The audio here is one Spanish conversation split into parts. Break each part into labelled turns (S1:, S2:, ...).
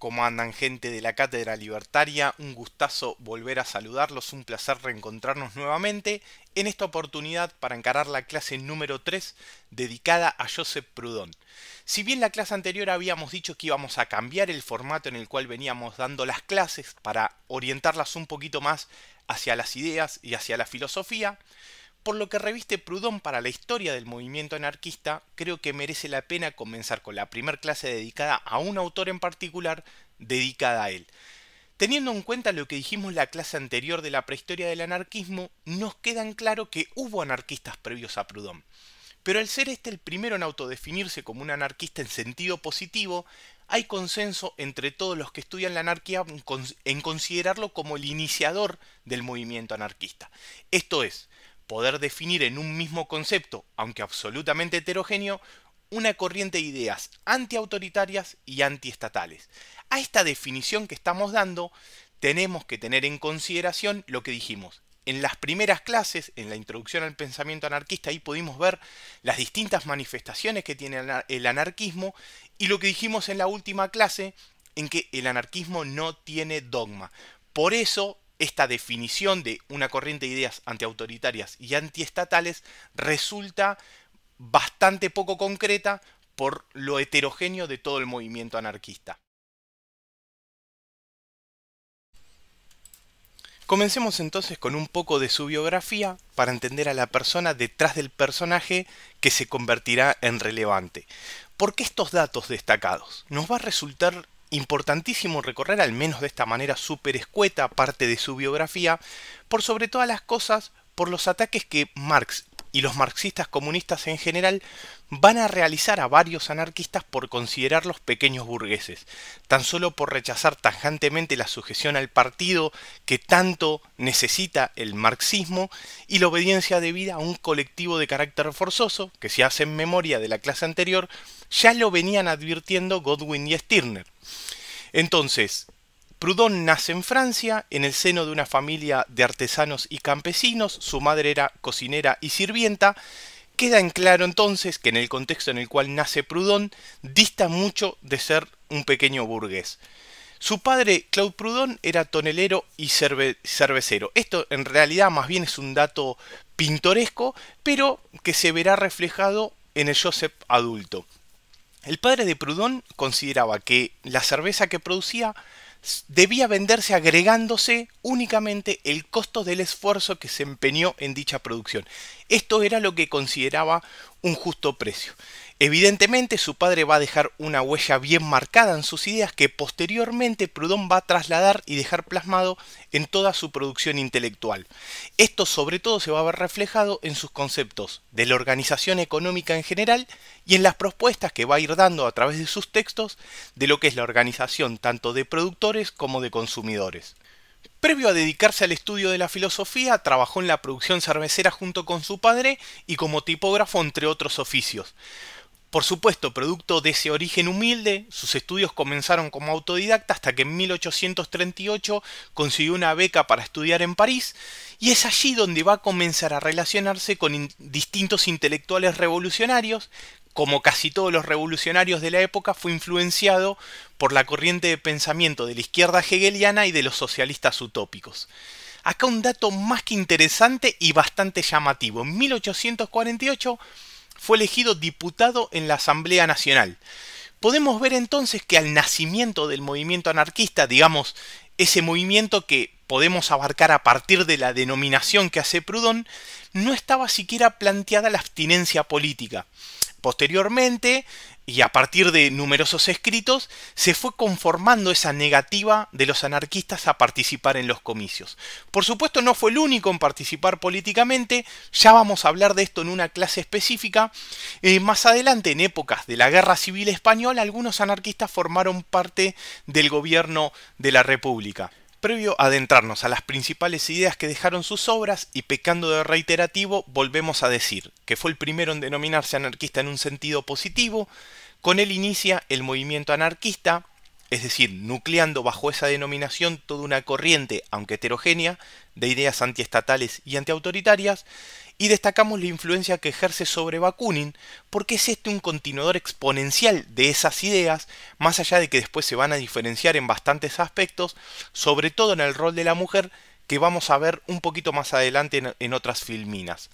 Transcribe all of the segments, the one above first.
S1: ¿Cómo andan gente de la Cátedra Libertaria? Un gustazo volver a saludarlos, un placer reencontrarnos nuevamente en esta oportunidad para encarar la clase número 3 dedicada a Joseph Proudhon. Si bien la clase anterior habíamos dicho que íbamos a cambiar el formato en el cual veníamos dando las clases para orientarlas un poquito más hacia las ideas y hacia la filosofía, por lo que reviste Proudhon para la historia del movimiento anarquista, creo que merece la pena comenzar con la primera clase dedicada a un autor en particular dedicada a él. Teniendo en cuenta lo que dijimos la clase anterior de la prehistoria del anarquismo, nos queda en claro que hubo anarquistas previos a Proudhon. Pero al ser este el primero en autodefinirse como un anarquista en sentido positivo, hay consenso entre todos los que estudian la anarquía en considerarlo como el iniciador del movimiento anarquista. Esto es, poder definir en un mismo concepto, aunque absolutamente heterogéneo, una corriente de ideas antiautoritarias y antiestatales. A esta definición que estamos dando, tenemos que tener en consideración lo que dijimos. En las primeras clases, en la introducción al pensamiento anarquista, ahí pudimos ver las distintas manifestaciones que tiene el anarquismo y lo que dijimos en la última clase, en que el anarquismo no tiene dogma. Por eso esta definición de una corriente de ideas antiautoritarias y antiestatales resulta bastante poco concreta por lo heterogéneo de todo el movimiento anarquista. Comencemos entonces con un poco de su biografía para entender a la persona detrás del personaje que se convertirá en relevante. ¿Por qué estos datos destacados? Nos va a resultar Importantísimo recorrer al menos de esta manera súper escueta parte de su biografía, por sobre todas las cosas por los ataques que Marx y los marxistas comunistas en general van a realizar a varios anarquistas por considerarlos pequeños burgueses, tan solo por rechazar tajantemente la sujeción al partido que tanto necesita el marxismo y la obediencia debida a un colectivo de carácter forzoso, que si en memoria de la clase anterior, ya lo venían advirtiendo Godwin y Stirner. Entonces, Proudhon nace en Francia, en el seno de una familia de artesanos y campesinos, su madre era cocinera y sirvienta. Queda en claro entonces que en el contexto en el cual nace Proudhon dista mucho de ser un pequeño burgués. Su padre, Claude Proudhon, era tonelero y cervecero. Esto en realidad más bien es un dato pintoresco, pero que se verá reflejado en el Joseph adulto. El padre de Proudhon consideraba que la cerveza que producía debía venderse agregándose únicamente el costo del esfuerzo que se empeñó en dicha producción. Esto era lo que consideraba un justo precio. Evidentemente su padre va a dejar una huella bien marcada en sus ideas que posteriormente Proudhon va a trasladar y dejar plasmado en toda su producción intelectual. Esto sobre todo se va a ver reflejado en sus conceptos de la organización económica en general y en las propuestas que va a ir dando a través de sus textos de lo que es la organización tanto de productores como de consumidores. Previo a dedicarse al estudio de la filosofía, trabajó en la producción cervecera junto con su padre y como tipógrafo entre otros oficios. Por supuesto, producto de ese origen humilde, sus estudios comenzaron como autodidacta hasta que en 1838 consiguió una beca para estudiar en París y es allí donde va a comenzar a relacionarse con distintos intelectuales revolucionarios. Como casi todos los revolucionarios de la época, fue influenciado por la corriente de pensamiento de la izquierda hegeliana y de los socialistas utópicos. Acá un dato más que interesante y bastante llamativo. En 1848 fue elegido diputado en la Asamblea Nacional. Podemos ver entonces que al nacimiento del movimiento anarquista, digamos, ese movimiento que podemos abarcar a partir de la denominación que hace Proudhon, no estaba siquiera planteada la abstinencia política. Posteriormente, y a partir de numerosos escritos se fue conformando esa negativa de los anarquistas a participar en los comicios. Por supuesto no fue el único en participar políticamente, ya vamos a hablar de esto en una clase específica. Eh, más adelante, en épocas de la Guerra Civil Española, algunos anarquistas formaron parte del gobierno de la República. Previo a adentrarnos a las principales ideas que dejaron sus obras y pecando de reiterativo, volvemos a decir que fue el primero en denominarse anarquista en un sentido positivo, con él inicia el movimiento anarquista, es decir, nucleando bajo esa denominación toda una corriente, aunque heterogénea, de ideas antiestatales y antiautoritarias, y destacamos la influencia que ejerce sobre Bakunin, porque es este un continuador exponencial de esas ideas, más allá de que después se van a diferenciar en bastantes aspectos, sobre todo en el rol de la mujer, que vamos a ver un poquito más adelante en, otras filminas.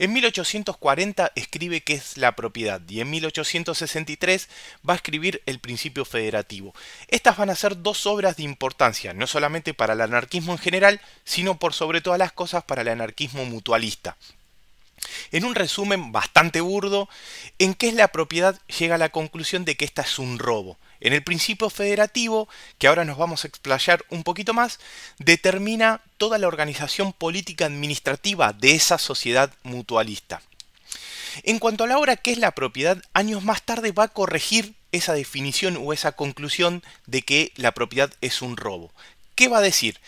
S1: En 1840 escribe qué es la propiedad y en 1863 va a escribir el principio federativo. Estas van a ser dos obras de importancia, no solamente para el anarquismo en general, sino por sobre todas las cosas para el anarquismo mutualista. En un resumen bastante burdo, en qué es la propiedad llega a la conclusión de que esta es un robo en el principio federativo, que ahora nos vamos a explayar un poquito más, determina toda la organización política administrativa de esa sociedad mutualista. En cuanto a la obra que es la propiedad, años más tarde va a corregir esa definición o esa conclusión de que la propiedad es un robo. ¿Qué va a decir?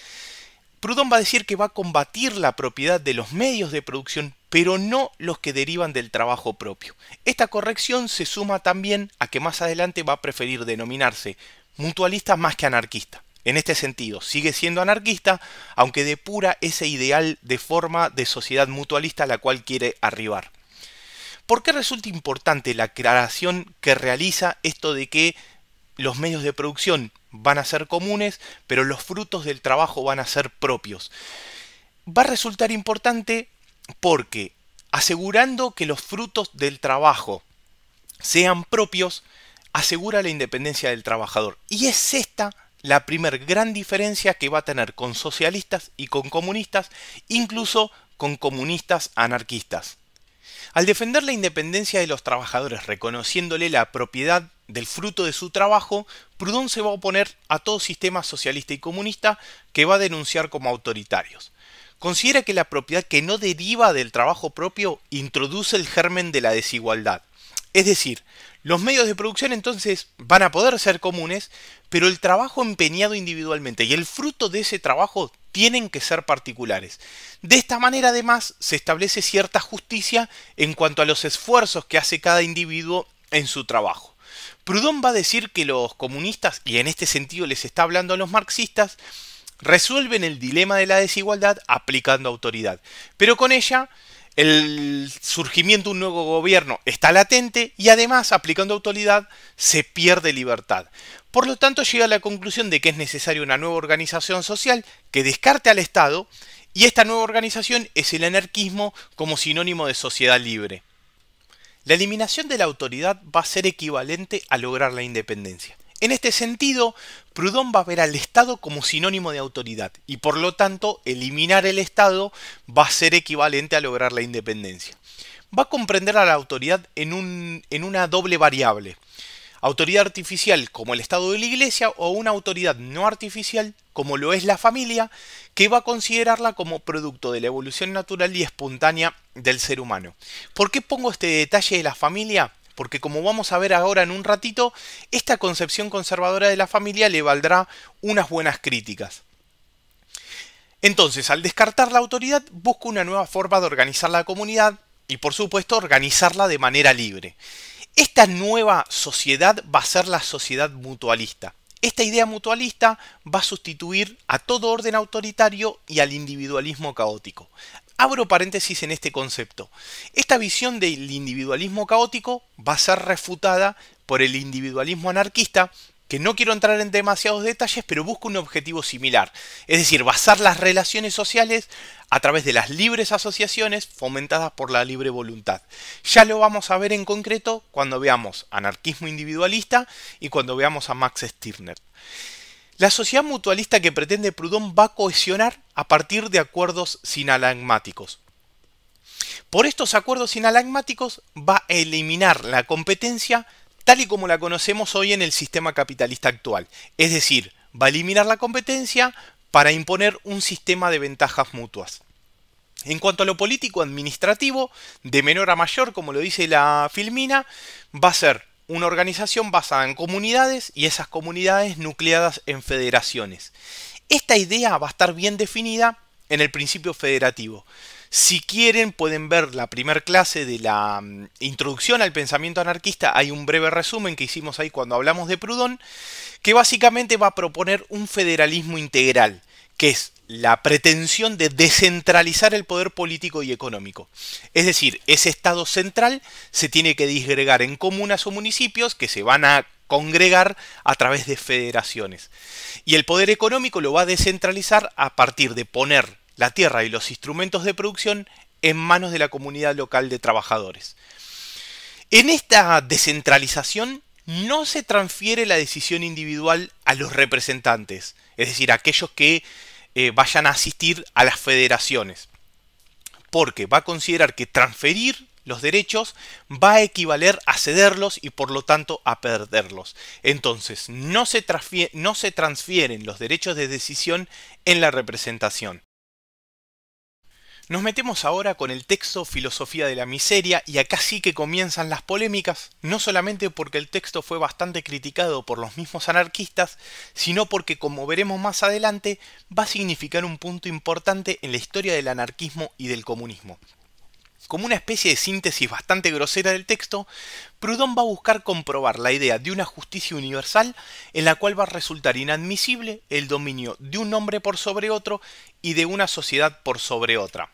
S1: Proudhon va a decir que va a combatir la propiedad de los medios de producción, pero no los que derivan del trabajo propio. Esta corrección se suma también a que más adelante va a preferir denominarse mutualista más que anarquista. En este sentido, sigue siendo anarquista, aunque depura ese ideal de forma de sociedad mutualista a la cual quiere arribar. ¿Por qué resulta importante la aclaración que realiza esto de que los medios de producción van a ser comunes, pero los frutos del trabajo van a ser propios. Va a resultar importante porque asegurando que los frutos del trabajo sean propios, asegura la independencia del trabajador. Y es esta la primer gran diferencia que va a tener con socialistas y con comunistas, incluso con comunistas anarquistas. Al defender la independencia de los trabajadores reconociéndole la propiedad del fruto de su trabajo, Proudhon se va a oponer a todo sistema socialista y comunista que va a denunciar como autoritarios. Considera que la propiedad que no deriva del trabajo propio introduce el germen de la desigualdad. Es decir, los medios de producción entonces van a poder ser comunes, pero el trabajo empeñado individualmente y el fruto de ese trabajo tienen que ser particulares. De esta manera además se establece cierta justicia en cuanto a los esfuerzos que hace cada individuo en su trabajo. Proudhon va a decir que los comunistas, y en este sentido les está hablando a los marxistas, resuelven el dilema de la desigualdad aplicando autoridad. Pero con ella el surgimiento de un nuevo gobierno está latente y además aplicando autoridad se pierde libertad. Por lo tanto llega a la conclusión de que es necesaria una nueva organización social que descarte al Estado y esta nueva organización es el anarquismo como sinónimo de sociedad libre. La eliminación de la autoridad va a ser equivalente a lograr la independencia. En este sentido, Proudhon va a ver al Estado como sinónimo de autoridad y por lo tanto eliminar el Estado va a ser equivalente a lograr la independencia. Va a comprender a la autoridad en, en una doble variable autoridad artificial como el Estado de la Iglesia o una autoridad no artificial como lo es la familia, que va a considerarla como producto de la evolución natural y espontánea del ser humano. ¿Por qué pongo este detalle de la familia? Porque como vamos a ver ahora en un ratito, esta concepción conservadora de la familia le valdrá unas buenas críticas. Entonces, al descartar la autoridad, busco una nueva forma de organizar la comunidad y por supuesto organizarla de manera libre. Esta nueva sociedad va a ser la sociedad mutualista. Esta idea mutualista va a sustituir a todo orden autoritario y al individualismo caótico. Abro paréntesis en este concepto. Esta visión del individualismo caótico va a ser refutada por el individualismo anarquista que no quiero entrar en demasiados detalles, pero busco un objetivo similar. Es decir, basar las relaciones sociales a través de las libres asociaciones fomentadas por la libre voluntad. Ya lo vamos a ver en concreto cuando veamos anarquismo individualista y cuando veamos a Max Stirner. La sociedad mutualista que pretende Proudhon va a cohesionar a partir de acuerdos sinalagmáticos. Por estos acuerdos sinalagmáticos va a eliminar la competencia tal y como la conocemos hoy en el sistema capitalista actual. Es decir, va a eliminar la competencia para imponer un sistema de ventajas mutuas. En cuanto a lo político-administrativo, de menor a mayor, como lo dice la Filmina, va a ser una organización basada en comunidades y esas comunidades nucleadas en federaciones. Esta idea va a estar bien definida en el principio federativo. Si quieren pueden ver la primera clase de la mm, introducción al pensamiento anarquista. Hay un breve resumen que hicimos ahí cuando hablamos de Proudhon, que básicamente va a proponer un federalismo integral, que es la pretensión de descentralizar el poder político y económico. Es decir, ese Estado central se tiene que disgregar en comunas o municipios que se van a congregar a través de federaciones. Y el poder económico lo va a descentralizar a partir de poner la tierra y los instrumentos de producción en manos de la comunidad local de trabajadores. En esta descentralización no se transfiere la decisión individual a los representantes, es decir, a aquellos que eh, vayan a asistir a las federaciones, porque va a considerar que transferir los derechos va a equivaler a cederlos y por lo tanto a perderlos. Entonces, no se, no se transfieren los derechos de decisión en la representación. Nos metemos ahora con el texto Filosofía de la Miseria y acá sí que comienzan las polémicas, no solamente porque el texto fue bastante criticado por los mismos anarquistas, sino porque como veremos más adelante va a significar un punto importante en la historia del anarquismo y del comunismo. Como una especie de síntesis bastante grosera del texto, Proudhon va a buscar comprobar la idea de una justicia universal en la cual va a resultar inadmisible el dominio de un hombre por sobre otro y de una sociedad por sobre otra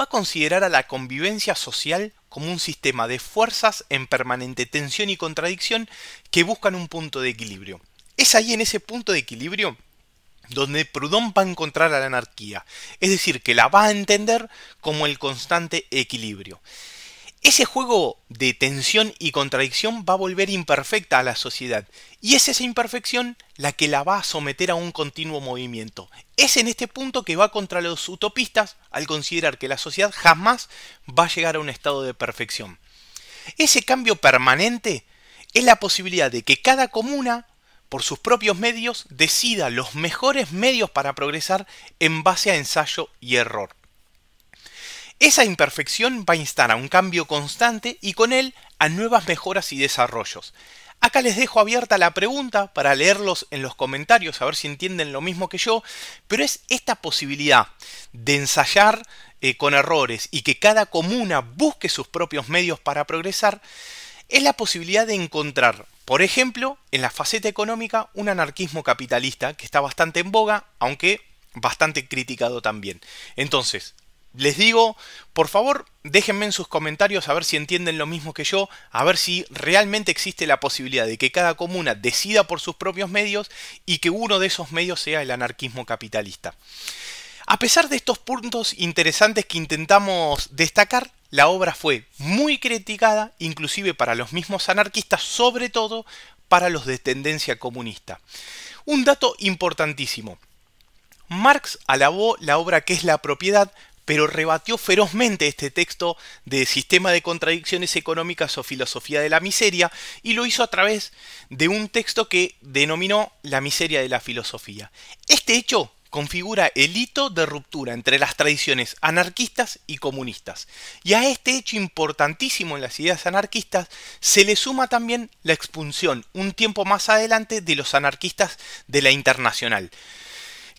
S1: va a considerar a la convivencia social como un sistema de fuerzas en permanente tensión y contradicción que buscan un punto de equilibrio. Es ahí en ese punto de equilibrio donde Proudhon va a encontrar a la anarquía, es decir, que la va a entender como el constante equilibrio. Ese juego de tensión y contradicción va a volver imperfecta a la sociedad, y es esa imperfección la que la va a someter a un continuo movimiento. Es en este punto que va contra los utopistas al considerar que la sociedad jamás va a llegar a un estado de perfección. Ese cambio permanente es la posibilidad de que cada comuna, por sus propios medios, decida los mejores medios para progresar en base a ensayo y error. Esa imperfección va a instar a un cambio constante y con él a nuevas mejoras y desarrollos. Acá les dejo abierta la pregunta para leerlos en los comentarios, a ver si entienden lo mismo que yo, pero es esta posibilidad de ensayar eh, con errores y que cada comuna busque sus propios medios para progresar, es la posibilidad de encontrar, por ejemplo, en la faceta económica, un anarquismo capitalista que está bastante en boga, aunque bastante criticado también. Entonces, les digo, por favor, déjenme en sus comentarios a ver si entienden lo mismo que yo, a ver si realmente existe la posibilidad de que cada comuna decida por sus propios medios y que uno de esos medios sea el anarquismo capitalista. A pesar de estos puntos interesantes que intentamos destacar, la obra fue muy criticada, inclusive para los mismos anarquistas, sobre todo para los de tendencia comunista. Un dato importantísimo. Marx alabó la obra que es la propiedad, pero rebatió ferozmente este texto de Sistema de Contradicciones Económicas o Filosofía de la Miseria, y lo hizo a través de un texto que denominó La miseria de la filosofía. Este hecho configura el hito de ruptura entre las tradiciones anarquistas y comunistas. Y a este hecho importantísimo en las ideas anarquistas se le suma también la expulsión un tiempo más adelante de los anarquistas de la Internacional,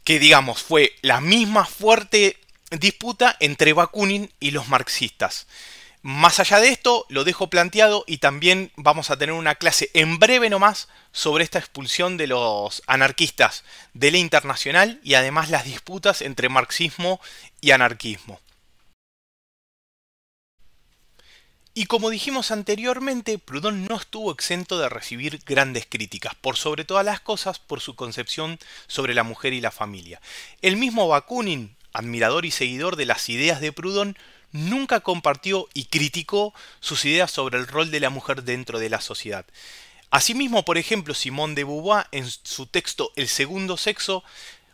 S1: que digamos fue la misma fuerte disputa entre Bakunin y los marxistas. Más allá de esto, lo dejo planteado y también vamos a tener una clase en breve nomás sobre esta expulsión de los anarquistas de la internacional y además las disputas entre marxismo y anarquismo. Y como dijimos anteriormente, Proudhon no estuvo exento de recibir grandes críticas, por sobre todas las cosas por su concepción sobre la mujer y la familia. El mismo Bakunin admirador y seguidor de las ideas de Proudhon, nunca compartió y criticó sus ideas sobre el rol de la mujer dentro de la sociedad. Asimismo, por ejemplo, Simone de Beauvoir, en su texto El segundo sexo,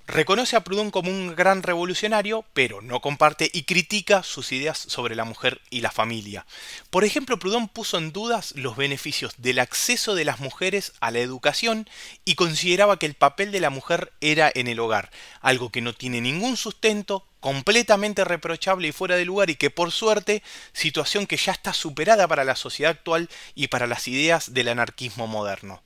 S1: Reconoce a Proudhon como un gran revolucionario, pero no comparte y critica sus ideas sobre la mujer y la familia. Por ejemplo, Proudhon puso en dudas los beneficios del acceso de las mujeres a la educación y consideraba que el papel de la mujer era en el hogar, algo que no tiene ningún sustento, completamente reprochable y fuera de lugar y que por suerte, situación que ya está superada para la sociedad actual y para las ideas del anarquismo moderno.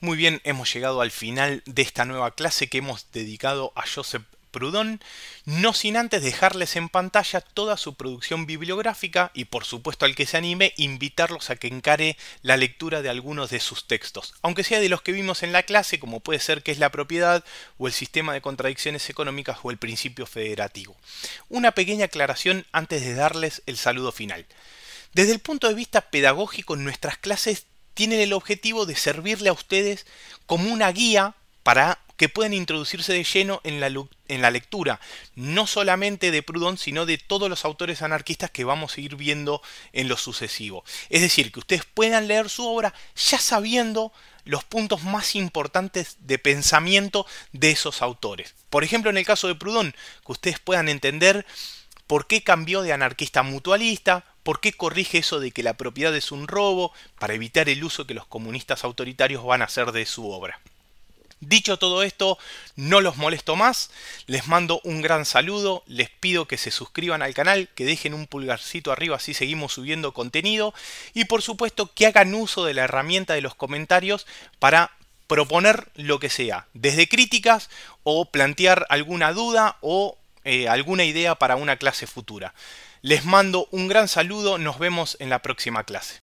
S1: Muy bien, hemos llegado al final de esta nueva clase que hemos dedicado a Joseph Proudhon, no sin antes dejarles en pantalla toda su producción bibliográfica y por supuesto al que se anime invitarlos a que encare la lectura de algunos de sus textos, aunque sea de los que vimos en la clase, como puede ser que es la propiedad o el sistema de contradicciones económicas o el principio federativo. Una pequeña aclaración antes de darles el saludo final. Desde el punto de vista pedagógico, nuestras clases tienen el objetivo de servirle a ustedes como una guía para que puedan introducirse de lleno en la, en la lectura, no solamente de Proudhon, sino de todos los autores anarquistas que vamos a ir viendo en lo sucesivo. Es decir, que ustedes puedan leer su obra ya sabiendo los puntos más importantes de pensamiento de esos autores. Por ejemplo, en el caso de Proudhon, que ustedes puedan entender por qué cambió de anarquista mutualista, ¿Por qué corrige eso de que la propiedad es un robo para evitar el uso que los comunistas autoritarios van a hacer de su obra? Dicho todo esto, no los molesto más, les mando un gran saludo, les pido que se suscriban al canal, que dejen un pulgarcito arriba si seguimos subiendo contenido y por supuesto que hagan uso de la herramienta de los comentarios para proponer lo que sea, desde críticas o plantear alguna duda o eh, alguna idea para una clase futura. Les mando un gran saludo, nos vemos en la próxima clase.